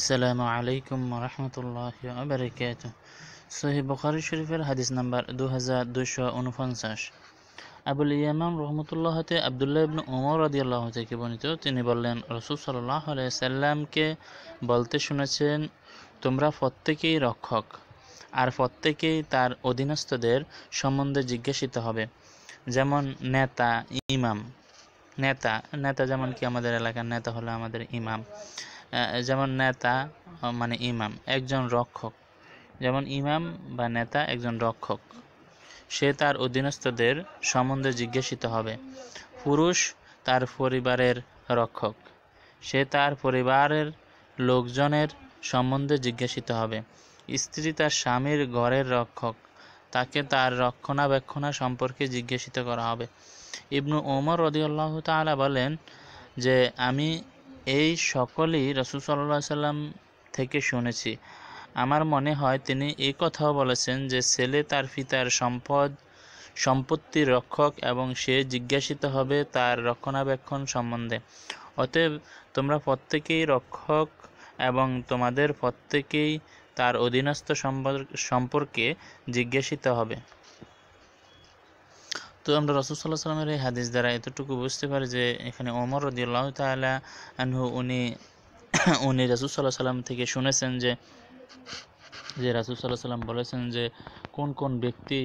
আসসালামু আলাইকুম রহমতুল্লাহ আবরিকাত সহি বখারি শরীফের হাদিস নাম্বার দু হাজার দুশো উনপঞ্চাশ আবুল ইয়ামাম রহমতুল্লাহতে আবদুল্লাহ ইবন উমর আদিয়াল্লাহ থেকে বর্ণিত তিনি বললেন রসুল সাল্লাহ সাল্লামকে বলতে শুনেছেন তোমরা প্রত্যেকেই রক্ষক আর প্রত্যেকেই তার অধীনস্থদের সম্বন্ধে জিজ্ঞাসিত হবে যেমন নেতা ইমাম নেতা নেতা যেমন কি আমাদের এলাকার নেতা হলো আমাদের ইমাম যেমন নেতা মানে ইমাম একজন রক্ষক যেমন ইমাম বা নেতা একজন রক্ষক সে তার অধীনস্থদের সম্বন্ধে জিজ্ঞাসিত হবে পুরুষ তার পরিবারের রক্ষক সে তার পরিবারের লোকজনের সম্বন্ধে জিজ্ঞাসিত হবে স্ত্রী তার স্বামীর ঘরের রক্ষক তাকে তার রক্ষণাবেক্ষণা সম্পর্কে জিজ্ঞাসিত করা হবে ইবনু ওমর রদিউল্লাহ তালা বলেন যে আমি এই সকলই রসুল সাল্লা সাল্লাম থেকে শুনেছি আমার মনে হয় তিনি এই কথাও বলেছেন যে ছেলে তার পিতার সম্পদ সম্পত্তির রক্ষক এবং সে জিজ্ঞাসিত হবে তার রক্ষণাবেক্ষণ সম্বন্ধে অতএব তোমরা প্রত্যেকেই রক্ষক এবং তোমাদের প্রত্যেকেই তার অধীনস্থ সম্পর্কে জিজ্ঞাসিত হবে তো আমরা রসুল সাল্লাহ সাল্লামের এই হাদিস দ্বারা এতটুকু বুঝতে পারি যে এখানে ওমর রদিউল্লাহ তালা আনহু উনি উনি রসুল সাল্লাহ সাল্লাম থেকে শুনেছেন যে যে রাসুল সাল্লাহ সাল্লাম বলেছেন যে কোন কোন ব্যক্তি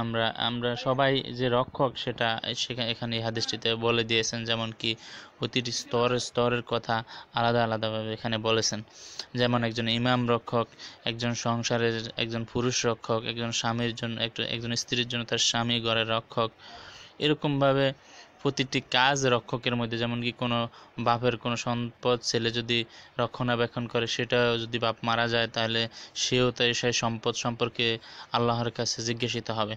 আমরা আমরা সবাই যে রক্ষক সেটা সেখানে এখানে হাদিসটিতে বলে দিয়েছেন যেমন কি প্রতিটি স্তরের স্তরের কথা আলাদা আলাদাভাবে এখানে বলেছেন যেমন একজন ইমাম রক্ষক একজন সংসারের একজন পুরুষ রক্ষক একজন স্বামীর জন্য একজন স্ত্রীর জন্য তার স্বামী ঘরের রক্ষক এরকমভাবে প্রতিটি কাজ রক্ষকের মধ্যে যেমন কি কোনো বাপের কোনো সম্পদ ছেলে যদি রক্ষণাবেক্ষণ করে সেটা যদি বাপ মারা যায় তাহলে সেও তাই সেই সম্পদ সম্পর্কে আল্লাহর কাছে জিজ্ঞাসিত হবে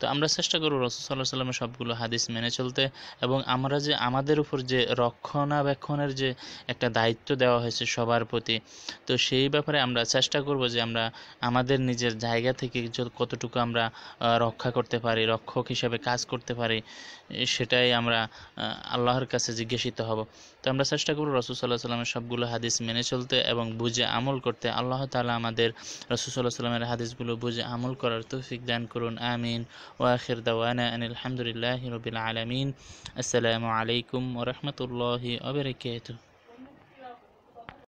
তো আমরা চেষ্টা করব রসুল্লাহ সাল্লামের সবগুলো হাদিস মেনে চলতে এবং আমরা যে আমাদের উপর যে রক্ষণাবেক্ষণের যে একটা দায়িত্ব দেওয়া হয়েছে সবার প্রতি তো সেই ব্যাপারে আমরা চেষ্টা করব যে আমরা আমাদের নিজের জায়গা থেকে কতটুকু আমরা রক্ষা করতে পারি রক্ষক হিসাবে কাজ করতে পারি সেটাই আমরা আল্লাহর কাছে জিজ্ঞাসিত হব তো আমরা চেষ্টা করব রসুল্লাহ সাল্লামের সবগুলো হাদিস মেনে চলতে এবং বুঝে আমল করতে আল্লাহ তালা আমাদের রসুল্লাহ সাল্লামের হাদিসগুলো বুঝে আমল করার তৌফিক দান করুন আমিন ও আখির দাওয়ানা আনিল হামদুলিল্লাহ রবিল আলমিন আসসালামু আলাইকুম ও রহমতুল্লাহি